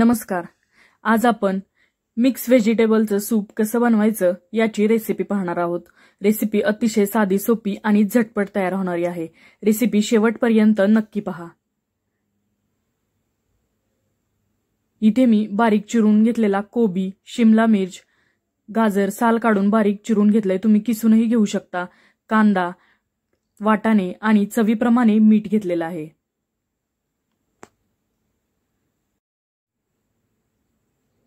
नमस्कार आज आपण मिक्स व्हेजिटेबलचं सूप कसं बनवायचं याची रेसिपी पाहणार आहोत रेसिपी अतिशय साधी सोपी आणि झटपट तयार होणारी आहे रेसिपी शेवटपर्यंत नक्की पहा इथे मी बारीक चिरून घेतलेला कोबी शिमला मिर्च गाजर साल काढून बारीक चिरून घेतलंय तुम्ही किसूनही घेऊ शकता कांदा वाटाणे आणि चवीप्रमाणे मीठ घेतलेलं आहे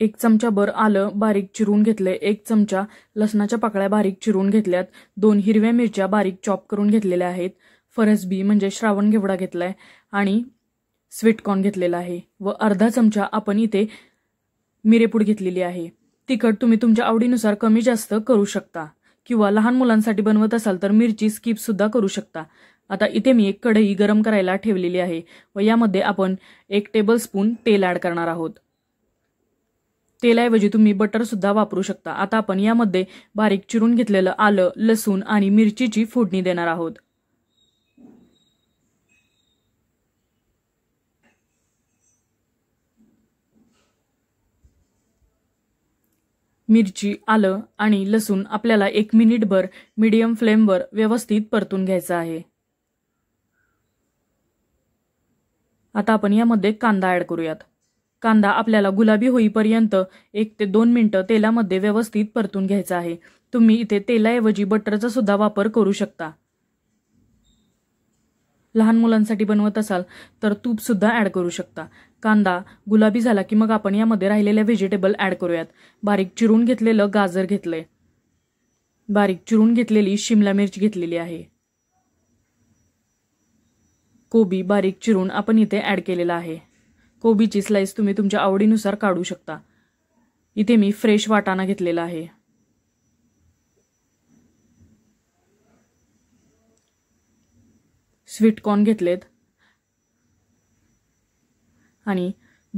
एक चमचा बर आलं बारीक चिरून घेतले एक चमचा लसणाच्या पाकळ्या बारीक चिरून घेतल्यात दोन हिरव्या मिरच्या बारीक चॉप करून घेतलेल्या आहेत फरसबी म्हणजे श्रावण घेवडा घेतलाय आणि स्वीटकॉर्न घेतलेला आहे व अर्धा चमचा आपण इथे मिरेपूड घेतलेली आहे तिखट तुम्ही तुमच्या आवडीनुसार कमी जास्त करू शकता किंवा लहान मुलांसाठी बनवत असाल तर मिरची स्किप सुद्धा करू शकता आता इथे मी एक कढई गरम करायला ठेवलेली आहे व यामध्ये आपण एक टेबलस्पून तेल ॲड करणार आहोत तेलाऐवजी तुम्ही बटर सुद्धा वापरू शकता आता आपण यामध्ये बारीक चिरून घेतलेलं आलं लसूण आणि मिरचीची फोडणी देणार आहोत मिरची आलं आणि लसूण आपल्याला एक मिनिटभर मीडियम फ्लेमवर व्यवस्थित परतून घ्यायचं आहे आता आपण यामध्ये कांदा ॲड करूयात कांदा आपल्याला गुलाबी होईपर्यंत एक ते दोन मिनटं तेलामध्ये व्यवस्थित परतून घ्यायचा आहे तुम्ही इथे तेलाऐवजी बटरचा सुद्धा वापर करू शकता लहान मुलांसाठी बनवत असाल तर तूपसुद्धा ॲड करू शकता कांदा गुलाबी झाला की मग आपण यामध्ये राहिलेल्या व्हेजिटेबल ॲड करूयात बारीक चिरून घेतलेलं गाजर घेतलंय बारीक चिरून घेतलेली शिमला मिरची घेतलेली आहे कोबी बारीक चिरून आपण इथे ॲड केलेला आहे कोबीची स्लाईस तुम्ही तुमच्या आवडीनुसार काढू शकता इथे मी फ्रेश वाटाणा घेतलेला आहे स्वीट कॉर्न घेतलेत आणि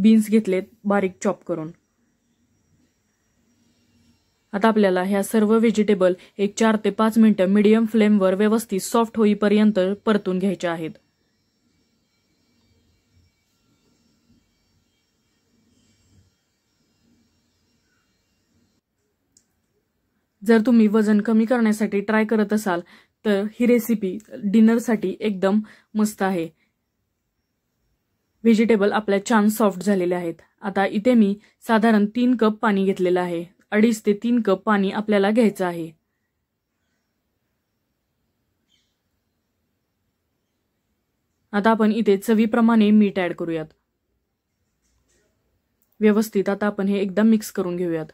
बीन्स घेतलेत बारीक चॉप करून आता आपल्याला ह्या सर्व व्हेजिटेबल एक चार ते पाच मिनिटं मीडियम फ्लेमवर व्यवस्थित सॉफ्ट होईपर्यंत परतून घ्यायच्या आहेत जर तुम्ही वजन कमी करण्यासाठी ट्राय करत असाल तर ही रेसिपी डिनरसाठी एकदम मस्त आहे व्हेजिटेबल आपल्या छान सॉफ्ट झालेले आहेत आता इथे मी साधारण तीन कप पाणी घेतलेलं आहे अडीच ते तीन कप पाणी आपल्याला घ्यायचं आहे आता आपण इथे चवीप्रमाणे मीठ ऍड करूयात व्यवस्थित आता आपण हे एकदम मिक्स करून घेऊयात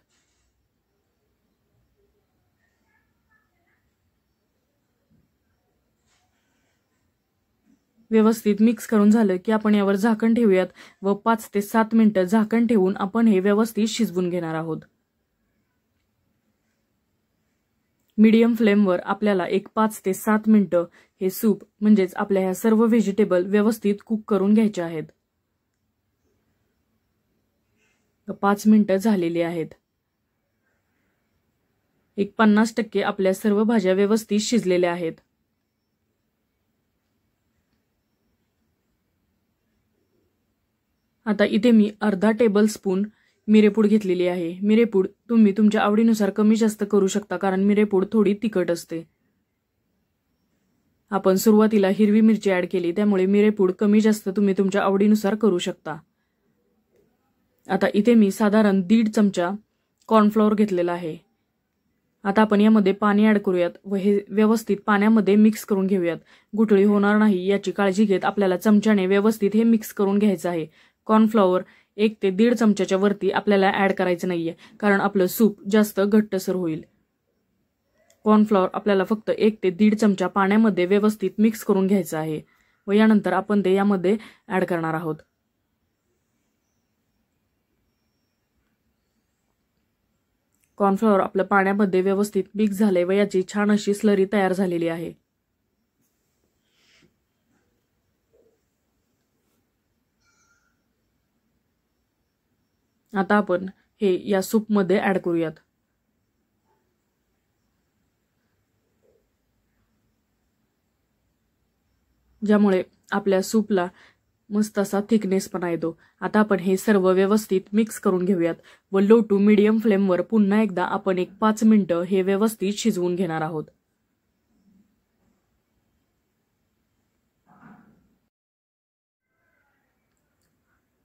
व्यवस्थित मिक्स करून झालं की आपण यावर झाकण ठेवूयात व पाच ते सात मिनटं झाकण ठेवून आपण हे व्यवस्थित शिजवून घेणार आहोत मीडियम फ्लेमवर आपल्याला एक पाच ते सात मिनटं हे सूप म्हणजेच आपल्या ह्या सर्व व्हेजिटेबल व्यवस्थित कुक करून घ्यायचे आहेत पाच मिनिटं झालेली आहेत एक पन्नास टक्के आपल्या सर्व भाज्या व्यवस्थित शिजलेल्या आहेत आता इथे मी अर्धा टेबल स्पून मिरेपूड घेतलेली आहे मिरेपूड तुम्ही तुमच्या आवडीनुसार कमी जास्त करू शकता कारण मिरेपूड थोडी तिखट असते आपण सुरुवातीला हिरवी मिरची ऍड केली त्यामुळे मिरेपूड कमी जास्त तुम्ही तुमच्या आवडीनुसार करू शकता आता इथे मी साधारण दीड चमचा कॉर्नफ्लॉवर घेतलेला आहे आता आपण यामध्ये पाणी ऍड करूयात व हे व्यवस्थित पाण्यामध्ये मिक्स करून घेऊयात गुठळी होणार नाही याची काळजी घेत आपल्याला चमच्याने व्यवस्थित हे मिक्स करून घ्यायचं आहे कॉर्नफ्लॉवर एक ते दीड चमच्याच्या वरती आपल्याला ॲड करायचं नाहीये कारण आपलं सूप जास्त घट्टसर होईल कॉर्नफ्लॉवर आपल्याला फक्त एक ते दीड चमचा पाण्यामध्ये व्यवस्थित मिक्स करून घ्यायचं आहे व यानंतर आपण ते यामध्ये ॲड करणार आहोत कॉर्नफ्लॉवर आपलं पाण्यामध्ये व्यवस्थित मिक्स झाले व याची छान अशी स्लरी तयार झालेली आहे आता आपण हे या सूपमध्ये ॲड करूयात ज्यामुळे आपल्या सूपला मस्त असा थिकनेस पण येतो आता आपण हे सर्व व्यवस्थित मिक्स करून घेऊयात व लो टू मिडियम फ्लेमवर पुन्हा एकदा आपण एक पाच मिनटं हे व्यवस्थित शिजवून घेणार आहोत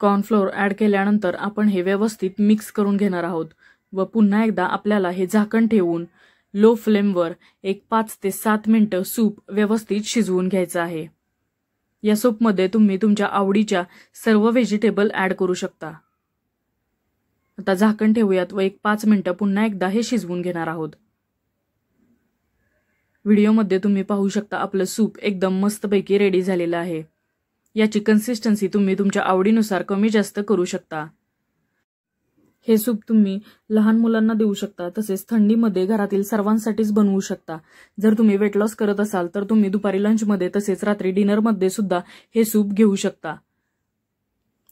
कॉर्नफ्लोअर ऍड केल्यानंतर आपण हे व्यवस्थित मिक्स करून घेणार आहोत व पुन्हा एकदा आपल्याला हे झाकण ठेवून लो फ्लेमवर एक पाच ते सात मिनटं सूप व्यवस्थित शिजवून घ्यायचं आहे या सूपमध्ये तुम्ही तुमच्या आवडीच्या सर्व व्हेजिटेबल ऍड करू शकता आता झाकण ठेवूयात व एक पाच मिनटं पुन्हा एकदा हे शिजवून घेणार आहोत व्हिडिओमध्ये तुम्ही पाहू शकता आपलं सूप एकदम मस्तपैकी रेडी झालेलं आहे याची कन्सिस्टन्सी तुम्ही तुमच्या आवडीनुसार कमी जास्त करू शकता हे सूप तुम्ही लहान मुलांना देऊ शकता तसेच थंडीमध्ये घरातील सर्वांसाठीच बनवू शकता जर तुम्ही वेट लॉस करत असाल तर तुम्ही दुपारी लंचमध्ये तसेच रात्री डिनरमध्ये सुद्धा हे सूप घेऊ शकता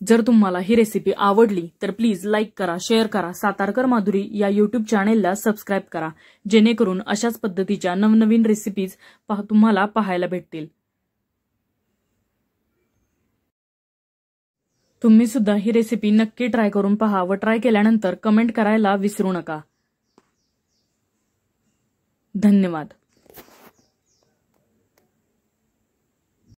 जर तुम्हाला ही रेसिपी आवडली तर प्लीज लाईक करा शेअर करा सातारकर माधुरी या यूट्यूब चॅनेलला सबस्क्राईब करा जेणेकरून अशाच पद्धतीच्या नवनवीन रेसिपीज तुम्हाला पाहायला भेटतील तुम्ही सुद्धा ही रेसिपी नक्की ट्राय करून पहा व ट्राय केल्यानंतर कमेंट करायला विसरू नका धन्यवाद